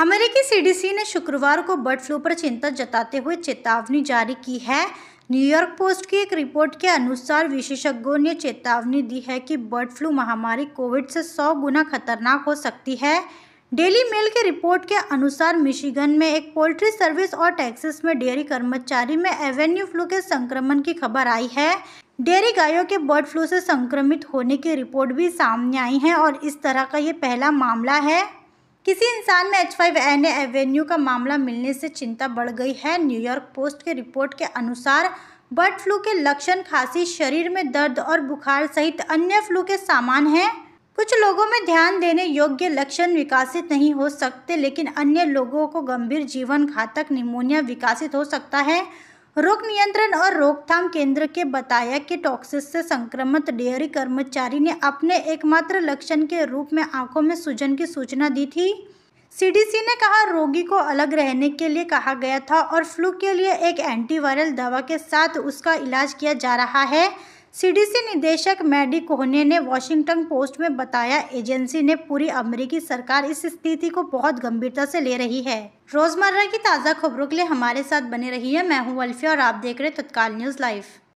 अमेरिकी सीडीसी ने शुक्रवार को बर्ड फ्लू पर चिंता जताते हुए चेतावनी जारी की है न्यूयॉर्क पोस्ट की एक रिपोर्ट के अनुसार विशेषज्ञों ने चेतावनी दी है कि बर्ड फ्लू महामारी कोविड से 100 गुना खतरनाक हो सकती है डेली मेल की रिपोर्ट के अनुसार मिशिगन में एक पोल्ट्री सर्विस और टैक्सिस में डेयरी कर्मचारी में एवेन्यू फ्लू के संक्रमण की खबर आई है डेयरी गायों के बर्ड फ्लू से संक्रमित होने की रिपोर्ट भी सामने आई है और इस तरह का ये पहला मामला है किसी इंसान में एच फाइव एन एवेन्यू का मामला मिलने से चिंता बढ़ गई है न्यूयॉर्क पोस्ट के रिपोर्ट के अनुसार बर्ड फ्लू के लक्षण खासी शरीर में दर्द और बुखार सहित अन्य फ्लू के सामान हैं कुछ लोगों में ध्यान देने योग्य लक्षण विकासित नहीं हो सकते लेकिन अन्य लोगों को गंभीर जीवन घातक निमोनिया विकासित हो सकता है रोग नियंत्रण और रोकथाम केंद्र के बताया कि टॉक्सिस से संक्रमित डेयरी कर्मचारी ने अपने एकमात्र लक्षण के रूप में आंखों में सूजन की सूचना दी थी सीडीसी ने कहा रोगी को अलग रहने के लिए कहा गया था और फ्लू के लिए एक एंटीवायरल दवा के साथ उसका इलाज किया जा रहा है सीडीसी निदेशक मैडी कोहने ने वॉशिंगटन पोस्ट में बताया एजेंसी ने पूरी अमेरिकी सरकार इस स्थिति को बहुत गंभीरता से ले रही है रोजमर्रा की ताज़ा खबरों के लिए हमारे साथ बने रही है मैं हूँ अल्फिया और आप देख रहे तत्काल न्यूज़ लाइव